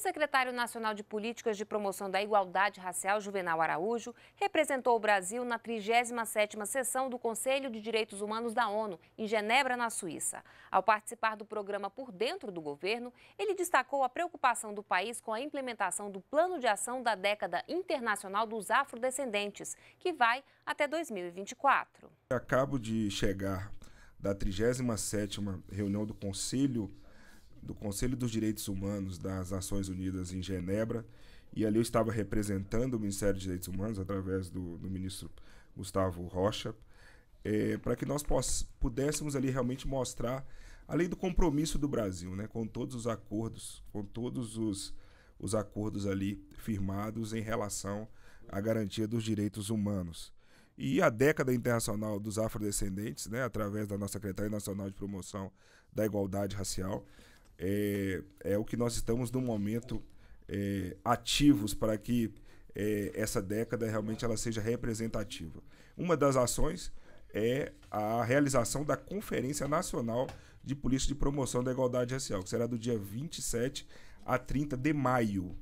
secretário nacional de Políticas de Promoção da Igualdade Racial, Juvenal Araújo, representou o Brasil na 37ª sessão do Conselho de Direitos Humanos da ONU, em Genebra, na Suíça. Ao participar do programa Por Dentro do Governo, ele destacou a preocupação do país com a implementação do Plano de Ação da Década Internacional dos Afrodescendentes, que vai até 2024. Acabo de chegar da 37ª reunião do Conselho do Conselho dos Direitos Humanos das Nações Unidas em Genebra, e ali eu estava representando o Ministério dos Direitos Humanos através do, do ministro Gustavo Rocha, é, para que nós pudéssemos ali realmente mostrar, além do compromisso do Brasil, né, com todos os acordos, com todos os, os acordos ali firmados em relação à garantia dos direitos humanos. E a década internacional dos afrodescendentes, né, através da nossa Secretaria Nacional de Promoção da Igualdade Racial, é, é o que nós estamos no momento é, ativos para que é, essa década realmente ela seja representativa. Uma das ações é a realização da Conferência Nacional de polícia de Promoção da Igualdade Racial, que será do dia 27 a 30 de maio.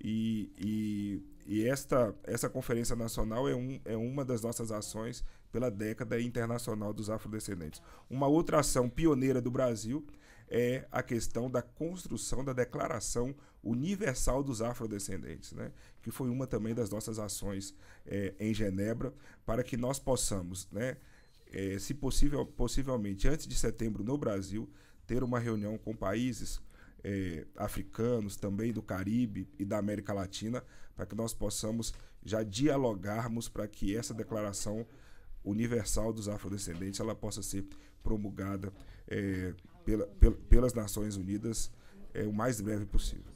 E, e, e esta, essa Conferência Nacional é, um, é uma das nossas ações pela década internacional dos afrodescendentes. Uma outra ação pioneira do Brasil é a questão da construção da Declaração Universal dos Afrodescendentes, né? que foi uma também das nossas ações é, em Genebra, para que nós possamos, né, é, se possível, possivelmente antes de setembro no Brasil, ter uma reunião com países é, africanos, também do Caribe e da América Latina, para que nós possamos já dialogarmos para que essa declaração universal dos afrodescendentes ela possa ser promulgada é, pela, pelas Nações Unidas é, o mais breve possível.